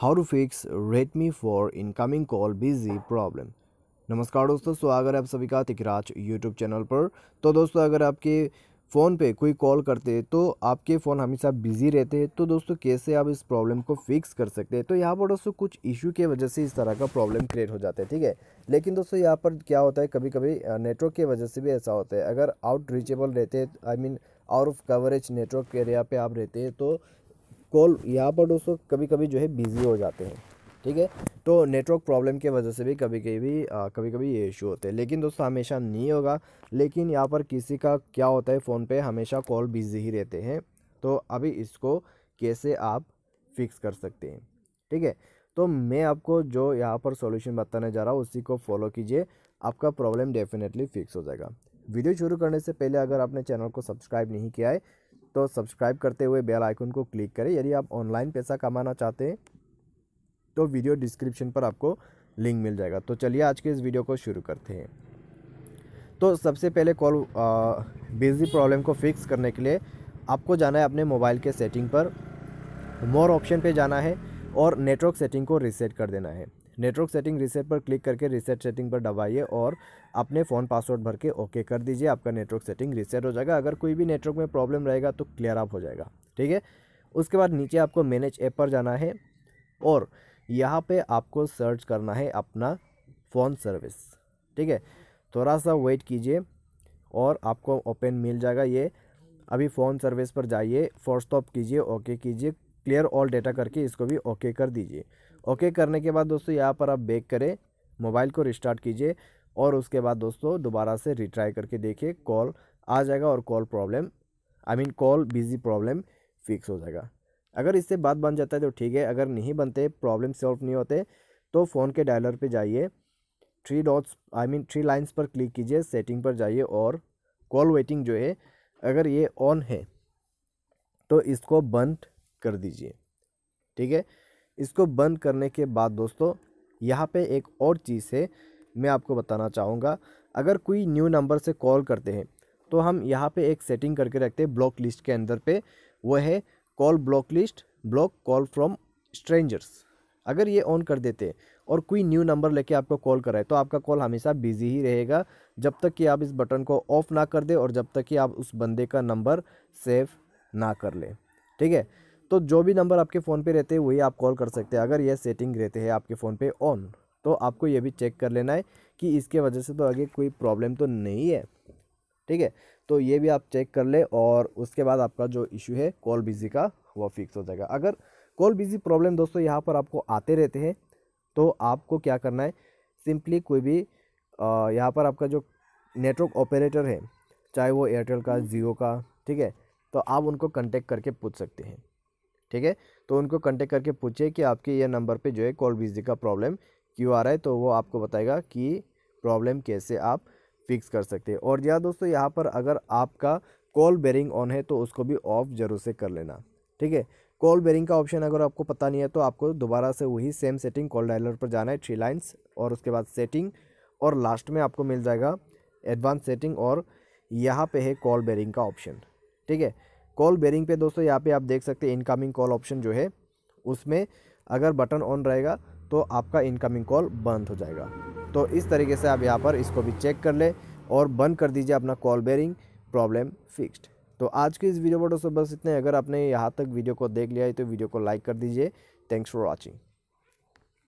how to fix Redmi for incoming call busy problem नमस्कार दोस्तों स्वागत है आप सभी का तिकराज यूट्यूब चैनल पर तो दोस्तों अगर आपके फ़ोन पे कोई कॉल करते हैं तो आपके फ़ोन हमेशा बिज़ी रहते हैं तो दोस्तों कैसे आप इस प्रॉब्लम को फिक्स कर सकते हैं तो यहाँ पर दोस्तों कुछ इशू के वजह से इस तरह का प्रॉब्लम क्रिएट हो जाता है ठीक है लेकिन दोस्तों यहाँ पर क्या होता है कभी कभी नेटवर्क की वजह से भी ऐसा होता है अगर आउट रीचेबल रहते I mean out of coverage network area पर आप रहते हैं तो कॉल यहाँ पर दोस्तों कभी कभी जो है बिज़ी हो जाते हैं ठीक है तो नेटवर्क प्रॉब्लम की वजह से भी कभी कभी भी कभी कभी ये इशू होते हैं लेकिन दोस्तों हमेशा नहीं होगा लेकिन यहाँ पर किसी का क्या होता है फ़ोन पे हमेशा कॉल बिज़ी ही रहते हैं तो अभी इसको कैसे आप फिक्स कर सकते हैं ठीक है तो मैं आपको जो यहाँ पर सॉल्यूशन बताने जा रहा हूँ उसी को फॉलो कीजिए आपका प्रॉब्लम डेफिनेटली फिक्स हो जाएगा वीडियो शुरू करने से पहले अगर आपने चैनल को सब्सक्राइब नहीं किया है तो सब्सक्राइब करते हुए बेल आइकन को क्लिक करें यदि आप ऑनलाइन पैसा कमाना चाहते हैं तो वीडियो डिस्क्रिप्शन पर आपको लिंक मिल जाएगा तो चलिए आज के इस वीडियो को शुरू करते हैं तो सबसे पहले कॉल बिजी प्रॉब्लम को फिक्स करने के लिए आपको जाना है अपने मोबाइल के सेटिंग पर मोर ऑप्शन पे जाना है और नेटवर्क सेटिंग को रीसेट कर देना है नेटवर्क सेटिंग रीसेट पर क्लिक करके रिसेट सेटिंग पर दबाइए और अपने फ़ोन पासवर्ड भर के ओके कर दीजिए आपका नेटवर्क सेटिंग रिसेट हो जाएगा अगर कोई भी नेटवर्क में प्रॉब्लम रहेगा तो क्लियर आप हो जाएगा ठीक है उसके बाद नीचे आपको मैनेज ऐप पर जाना है और यहाँ पर आपको सर्च करना है अपना फ़ोन सर्विस ठीक है थोड़ा सा वेट कीजिए और आपको ओपन मिल जाएगा ये अभी फ़ोन सर्विस पर जाइए फोर स्टॉप कीजिए ओके कीजिए क्लियर ऑल डेटा करके इसको भी ओके कर दीजिए ओके करने के बाद दोस्तों यहाँ पर आप बेक करें मोबाइल को रिस्टार्ट कीजिए और उसके बाद दोस्तों दोबारा से रिट्राई करके देखिए कॉल आ जाएगा और call problem I mean call busy problem fix हो जाएगा अगर इससे बात बन जाता है तो ठीक है अगर नहीं बनते प्रॉब्लम सॉल्व नहीं होते तो फ़ोन के डायलर पे जाइए three dots I mean three lines पर क्लिक कीजिए सेटिंग पर जाइए और कॉल वेटिंग जो है अगर ये ऑन है तो इसको बंद कर दीजिए ठीक है इसको बंद करने के बाद दोस्तों यहाँ पे एक और चीज़ है मैं आपको बताना चाहूँगा अगर कोई न्यू नंबर से कॉल करते हैं तो हम यहाँ पे एक सेटिंग करके रखते हैं ब्लॉक लिस्ट के अंदर पे वो है call block list block call from strangers अगर ये ऑन कर देते और कोई न्यू नंबर लेके आपको कॉल कराए तो आपका कॉल हमेशा बिजी ही रहेगा जब तक कि आप इस बटन को ऑफ़ ना कर दे और जब तक कि आप उस बंदे का नंबर सेव ना कर लें ठीक है तो जो भी नंबर आपके फ़ोन पे रहते हैं वही आप कॉल कर सकते हैं अगर यह सेटिंग रहते हैं आपके फ़ोन पे ऑन तो आपको ये भी चेक कर लेना है कि इसके वजह से तो आगे कोई प्रॉब्लम तो नहीं है ठीक है तो ये भी आप चेक कर ले और उसके बाद आपका जो इशू है कॉल बिज़ी का वो फिक्स हो जाएगा अगर कॉल बिज़ी प्रॉब्लम दोस्तों यहाँ पर आपको आते रहते हैं तो आपको क्या करना है सिंपली कोई भी यहाँ पर आपका जो नेटवर्क ऑपरेटर है चाहे वो एयरटेल का जियो का ठीक है तो आप उनको कंटेक्ट करके पूछ सकते हैं ठीक है तो उनको कॉन्टेक्ट करके पूछिए कि आपके ये नंबर पर जो है कॉल बिजली का प्रॉब्लम क्यों आ रहा है तो वो आपको बताएगा कि प्रॉब्लम कैसे आप फिक्स कर सकते हैं और या दोस्तों यहाँ पर अगर आपका कॉल बेरिंग ऑन है तो उसको भी ऑफ जरूर से कर लेना ठीक है कॉल बेरिंग का ऑप्शन अगर आपको पता नहीं है तो आपको दोबारा से वही सेम सेटिंग कॉल डायलर पर जाना है थ्री लाइन्स और उसके बाद सेटिंग और लास्ट में आपको मिल जाएगा एडवांस सेटिंग और यहाँ पे है कॉल बेरिंग का ऑप्शन ठीक है कॉल बेरिंग पे दोस्तों यहाँ पे आप देख सकते हैं इनकमिंग कॉल ऑप्शन जो है उसमें अगर बटन ऑन रहेगा तो आपका इनकमिंग कॉल बंद हो जाएगा तो इस तरीके से आप यहाँ पर इसको भी चेक कर ले और बंद कर दीजिए अपना कॉल बेरिंग प्रॉब्लम फिक्स्ड तो आज की इस वीडियो पर दोस्तों बस इतने अगर आपने यहाँ तक वीडियो को देख लिया है तो वीडियो को लाइक कर दीजिए थैंक्स फॉर वॉचिंग